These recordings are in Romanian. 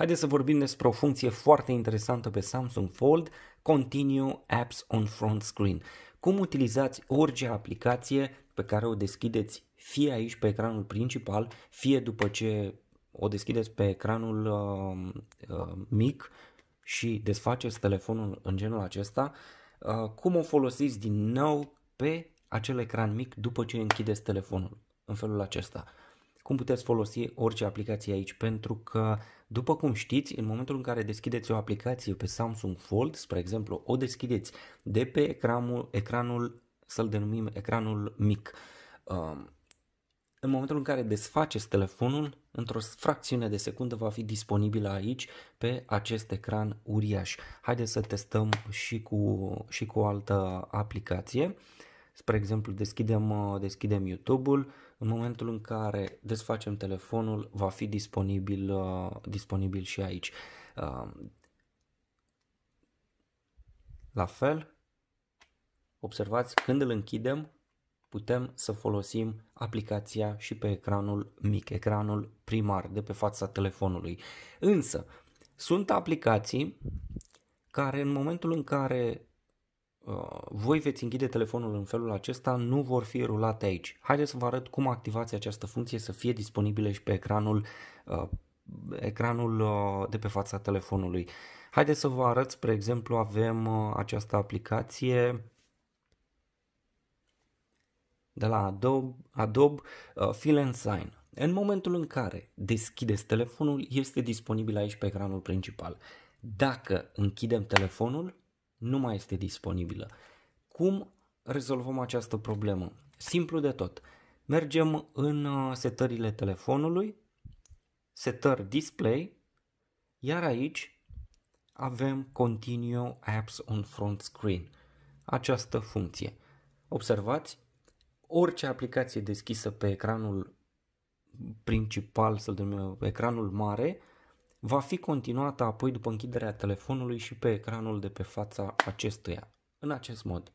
Haideți să vorbim despre o funcție foarte interesantă pe Samsung Fold, Continue Apps on Front Screen. Cum utilizați orice aplicație pe care o deschideți fie aici pe ecranul principal, fie după ce o deschideți pe ecranul uh, uh, mic și desfaceți telefonul în genul acesta, uh, cum o folosiți din nou pe acel ecran mic după ce închideți telefonul în felul acesta cum puteți folosi orice aplicație aici, pentru că după cum știți, în momentul în care deschideți o aplicație pe Samsung Fold, spre exemplu, o deschideți de pe ecranul, ecranul să-l denumim ecranul mic. Um, în momentul în care desfaceți telefonul, într-o fracțiune de secundă va fi disponibilă aici pe acest ecran uriaș. Haideți să testăm și cu, și cu o altă aplicație. Uh, Spre exemplu, deschidem, uh, deschidem YouTube-ul, în momentul în care desfacem telefonul, va fi disponibil, uh, disponibil și aici. Uh, la fel, observați, când îl închidem, putem să folosim aplicația și pe ecranul mic, ecranul primar de pe fața telefonului. Însă, sunt aplicații care în momentul în care Uh, voi veți închide telefonul în felul acesta, nu vor fi rulate aici. Haideți să vă arăt cum activați această funcție să fie disponibile și pe ecranul, uh, ecranul uh, de pe fața telefonului. Haideți să vă arăt, spre exemplu, avem uh, această aplicație de la Adobe, Adobe uh, Fill and Sign. În momentul în care deschideți telefonul, este disponibil aici pe ecranul principal. Dacă închidem telefonul, nu mai este disponibilă. Cum rezolvăm această problemă? Simplu de tot. Mergem în uh, setările telefonului, setări display, iar aici avem Continue Apps on Front Screen, această funcție. Observați, orice aplicație deschisă pe ecranul principal, să numim ecranul mare, va fi continuată apoi după închiderea telefonului și pe ecranul de pe fața acestuia. În acest mod.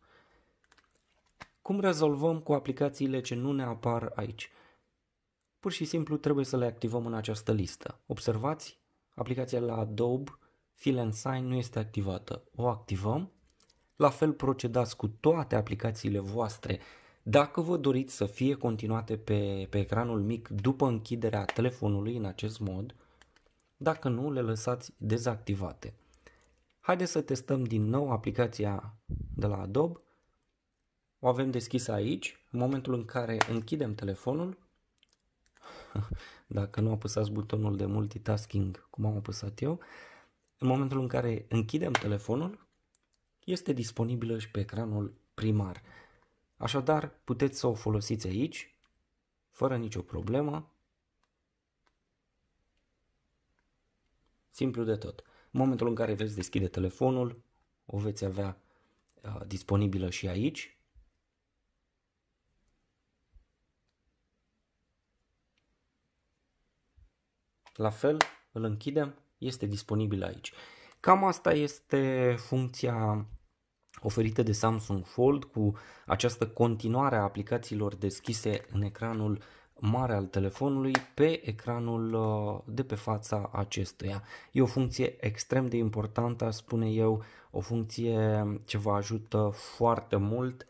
Cum rezolvăm cu aplicațiile ce nu ne apar aici? Pur și simplu trebuie să le activăm în această listă. Observați, aplicația la Adobe Fill and Sign nu este activată. O activăm. La fel procedați cu toate aplicațiile voastre. Dacă vă doriți să fie continuate pe, pe ecranul mic după închiderea telefonului în acest mod, dacă nu, le lăsați dezactivate. Haideți să testăm din nou aplicația de la Adobe. O avem deschisă aici. În momentul în care închidem telefonul, dacă nu apăsați butonul de multitasking, cum am apăsat eu, în momentul în care închidem telefonul, este disponibilă și pe ecranul primar. Așadar, puteți să o folosiți aici, fără nicio problemă, Simplu de tot. În momentul în care veți deschide telefonul, o veți avea uh, disponibilă și aici. La fel, îl închidem, este disponibil aici. Cam asta este funcția oferită de Samsung Fold cu această continuare a aplicațiilor deschise în ecranul mare al telefonului pe ecranul uh, de pe fața acestuia. E o funcție extrem de importantă, spune eu, o funcție ce vă ajută foarte mult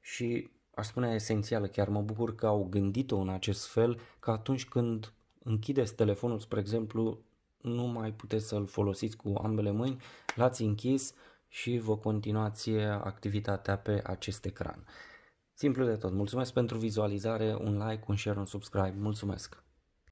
și aș spune esențială chiar. Mă bucur că au gândit-o în acest fel, că atunci când închideți telefonul, spre exemplu, nu mai puteți să-l folosiți cu ambele mâini, l-ați închis și vă continuați activitatea pe acest ecran. Simplu de tot. Mulțumesc pentru vizualizare, un like, un share, un subscribe. Mulțumesc!